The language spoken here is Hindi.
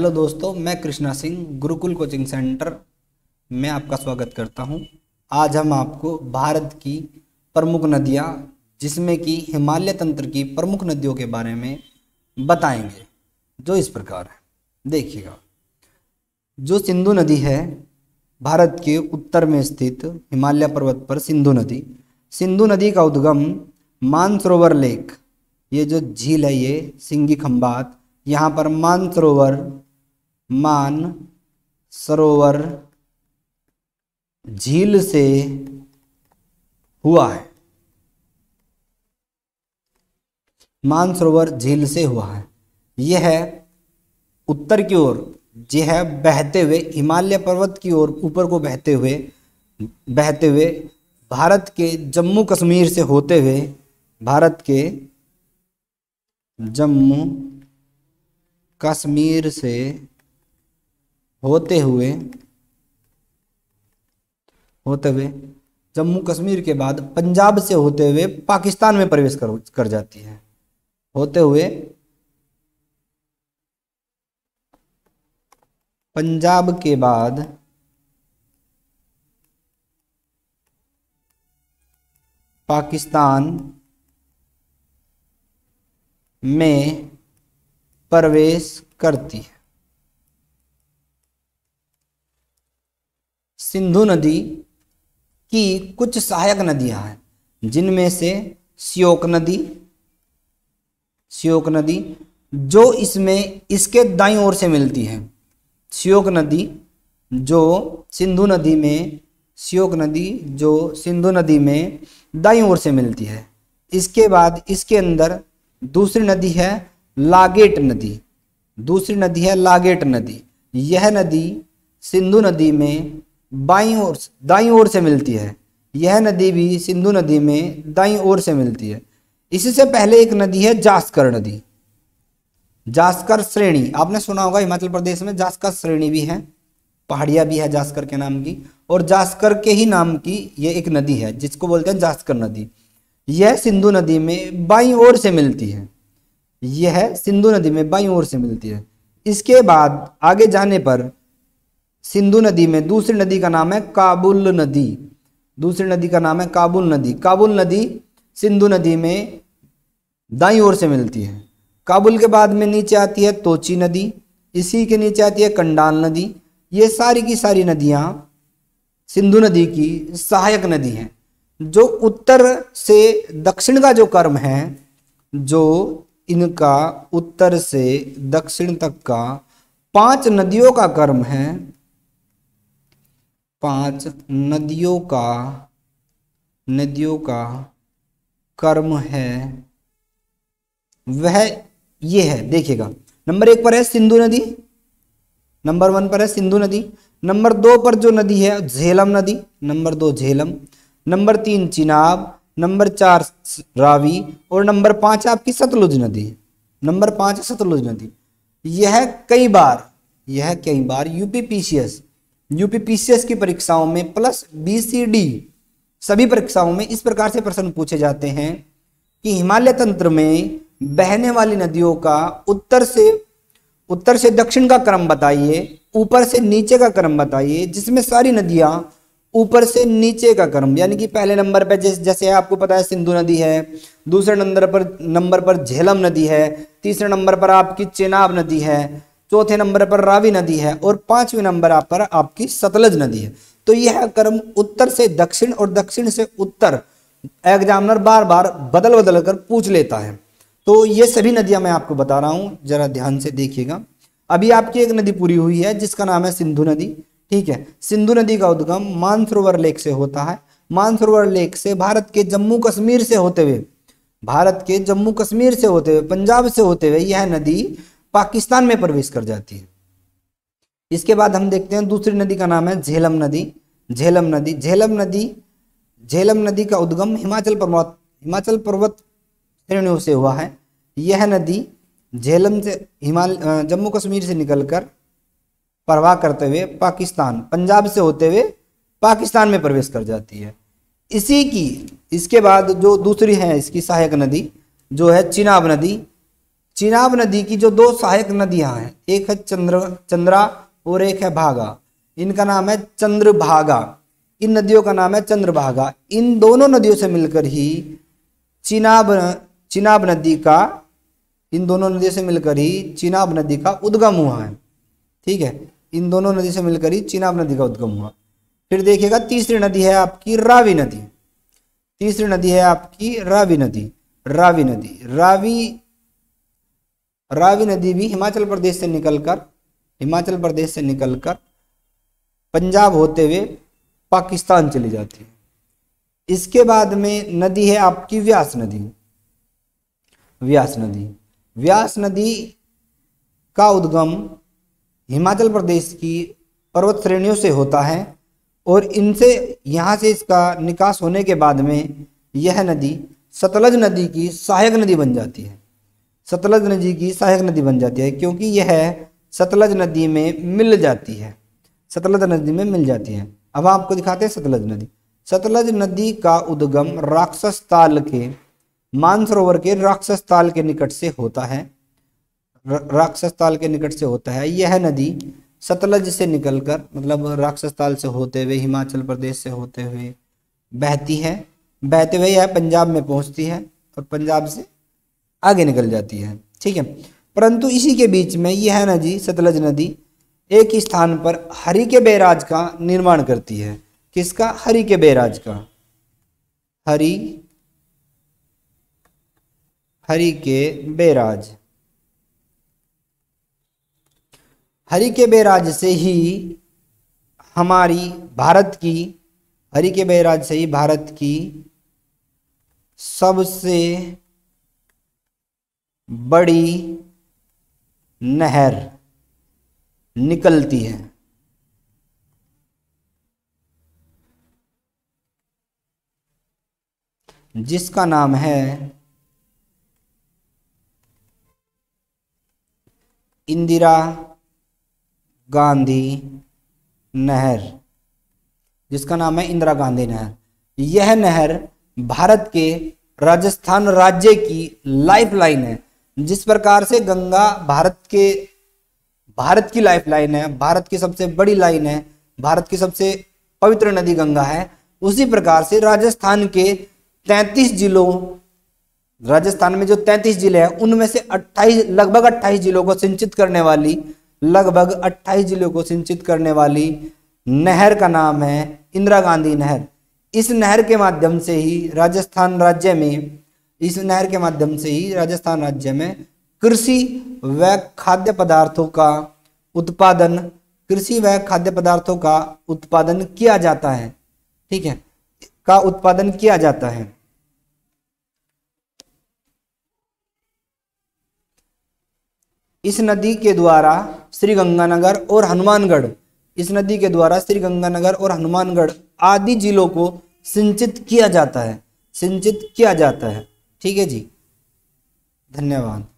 हेलो दोस्तों मैं कृष्णा सिंह गुरुकुल कोचिंग सेंटर में आपका स्वागत करता हूं आज हम आपको भारत की प्रमुख नदियां जिसमें कि हिमालय तंत्र की प्रमुख नदियों के बारे में बताएंगे जो इस प्रकार है देखिएगा जो सिंधु नदी है भारत के उत्तर में स्थित हिमालय पर्वत पर सिंधु नदी सिंधु नदी का उद्गम मानसरोवर लेक ये जो झील है ये सिंगी खम्बात यहाँ पर मानसरोवर मान सरोवर झील से हुआ है मान सरोवर झील से हुआ है यह उत्तर की ओर यह बहते हुए हिमालय पर्वत की ओर ऊपर को बहते हुए बहते हुए भारत के जम्मू कश्मीर से होते हुए भारत के जम्मू कश्मीर से होते हुए होते हुए जम्मू कश्मीर के बाद पंजाब से होते हुए पाकिस्तान में प्रवेश कर, कर जाती है होते हुए पंजाब के बाद पाकिस्तान में प्रवेश करती है सिंधु नदी की कुछ सहायक नदियां हैं जिनमें से श्योक नदी श्योक नदी जो इसमें इसके दाई ओर से मिलती है श्योक नदी जो सिंधु नदी में श्योक नदी जो सिंधु नदी में दाई ओर से मिलती है इसके बाद इसके अंदर दूसरी नदी है लागेट नदी दूसरी नदी है लागेट नदी यह नदी सिंधु नदी में बाई ओर दाई ओर से मिलती है यह नदी भी सिंधु नदी में दाई ओर से मिलती है इससे पहले एक नदी है जास्कर नदी जास्कर श्रेणी आपने सुना होगा हिमाचल प्रदेश में जास्कर श्रेणी भी है पहाड़िया भी है जास्कर के नाम की और जास्कर के ही नाम की यह एक नदी है जिसको बोलते हैं जास्कर नदी यह सिंधु नदी में बाई ओर से मिलती है यह सिंधु नदी में बाई ओर से मिलती है इसके बाद आगे जाने पर सिंधु नदी में दूसरी नदी का नाम है काबुल नदी दूसरी नदी का नाम है काबुल नदी काबुल नदी सिंधु नदी में दाई ओर से मिलती है काबुल के बाद में नीचे आती है तोची नदी इसी के नीचे आती है कंडाल नदी ये सारी की सारी नदियाँ सिंधु नदी की सहायक नदी हैं जो उत्तर से दक्षिण का जो कर्म है जो इनका उत्तर से दक्षिण तक का पांच नदियों का कर्म है पांच नदियों का नदियों का कर्म है वह यह है देखिएगा नंबर एक पर है सिंधु नदी नंबर वन पर है सिंधु नदी नंबर दो पर जो नदी है झेलम नदी नंबर दो झेलम नंबर तीन चिनाब नंबर चार रावी और नंबर पांच आपकी सतलुज नदी नंबर पांच सतलुज नदी यह कई बार यह कई बार यूपीपीसीएस यूपीपीसीएस की परीक्षाओं में प्लस बीसीडी सभी परीक्षाओं में इस प्रकार से प्रश्न पूछे जाते हैं कि हिमालय तंत्र में बहने वाली नदियों का उत्तर से उत्तर से दक्षिण का क्रम बताइए ऊपर से नीचे का क्रम बताइए जिसमें सारी नदियां ऊपर से नीचे का क्रम यानी कि पहले नंबर पर जैसे जैसे आपको पता है सिंधु नदी है दूसरे नंबर पर नंबर पर झेलम नदी है तीसरे नंबर पर आपकी चेनाब नदी है चौथे नंबर पर रावी नदी है और पांचवें नंबर आप पर आपकी सतलज नदी है तो यह क्रम उत्तर से दक्षिण और दक्षिण से उत्तर एग्जामिनर बार बार बदल बदल कर पूछ लेता है तो ये सभी नदियां मैं आपको बता रहा हूं जरा ध्यान से देखिएगा अभी आपकी एक नदी पूरी हुई है जिसका नाम है सिंधु नदी ठीक है सिंधु नदी का उद्गम मानसरोवर लेक से होता है मानसरोवर लेक से भारत के जम्मू कश्मीर से होते हुए भारत के जम्मू कश्मीर से होते हुए पंजाब से होते हुए यह नदी पाकिस्तान में प्रवेश कर जाती है इसके बाद हम देखते हैं दूसरी नदी का नाम है झेलम नदी झेलम नदी झेलम नदी झेलम नदी का उद्गम हिमाचल पर्वत हिमाचल पर्वत श्रेणियों से हुआ है यह नदी झेलम से हिमाल जम्मू कश्मीर से निकलकर प्रवाह करते हुए पाकिस्तान पंजाब से होते हुए पाकिस्तान में प्रवेश कर जाती है इसी की इसके बाद जो दूसरी है इसकी सहायक नदी जो है चिनाब नदी चिनाब नदी की जो दो सहायक नदियां हैं एक है चंद्र चंद्रा और एक है भागा इनका नाम है चंद्रभागा इन नदियों का नाम है चंद्रभागा इन दोनों नदियों से मिलकर ही चिनाब चिनाब नदी का इन दोनों नदियों से मिलकर ही चिनाब नदी का उद्गम हुआ है ठीक है इन दोनों नदी से मिलकर ही चिनाब नदी का उद्गम हुआ फिर देखिएगा तीसरी नदी है आपकी रावी नदी तीसरी नदी है आपकी रावी नदी रावी नदी रावी रावी नदी भी हिमाचल प्रदेश से निकलकर हिमाचल प्रदेश से निकलकर पंजाब होते हुए पाकिस्तान चली जाती है इसके बाद में नदी है आपकी व्यास नदी व्यास नदी व्यास नदी का उद्गम हिमाचल प्रदेश की पर्वत श्रेणियों से होता है और इनसे यहाँ से इसका निकास होने के बाद में यह नदी सतलज नदी की सहायक नदी बन जाती है सतलज नदी की सहायक नदी बन जाती है क्योंकि यह सतलज नदी में मिल जाती है सतलज नदी में मिल जाती है अब आपको दिखाते हैं सतलज नदी सतलज नदी का उद्गम राक्षस ताल के मानसरोवर के राक्षस ताल के निकट से होता है राक्षस ताल के निकट से होता है यह नदी सतलज से निकलकर मतलब राक्षस ताल से होते हुए हिमाचल प्रदेश से होते हुए बहती है बहते हुए यह पंजाब में पहुंचती है और पंजाब से आगे निकल जाती है ठीक है परंतु इसी के बीच में यह नदी सतलज नदी एक स्थान पर हरि के बैराज का निर्माण करती है किसका हरि के बैराज का हरि हरि के बैराज हरि के बैराज से ही हमारी भारत की हरि के बैराज से ही भारत की सबसे बड़ी नहर निकलती है जिसका नाम है इंदिरा गांधी नहर जिसका नाम है इंदिरा गांधी नहर यह नहर भारत के राजस्थान राज्य की लाइफलाइन है जिस प्रकार से गंगा भारत के भारत की लाइफ लाइन है भारत की सबसे बड़ी लाइन है भारत की सबसे पवित्र नदी गंगा है उसी प्रकार से राजस्थान के 33 जिलों राजस्थान में जो 33 जिले हैं उनमें से 28 लगभग 28 जिलों को सिंचित करने वाली लगभग 28 जिलों को सिंचित करने वाली नहर का नाम है इंदिरा गांधी नहर इस नहर के माध्यम से ही राजस्थान राज्य में इस नहर के माध्यम से ही राजस्थान राज्य में कृषि व खाद्य पदार्थों का उत्पादन कृषि व खाद्य पदार्थों का उत्पादन किया जाता है ठीक है का उत्पादन किया जाता है इस नदी के द्वारा श्री गंगानगर और हनुमानगढ़ इस नदी के द्वारा श्री गंगानगर और हनुमानगढ़ आदि जिलों को सिंचित किया जाता है सिंचित किया जाता है ठीक है जी धन्यवाद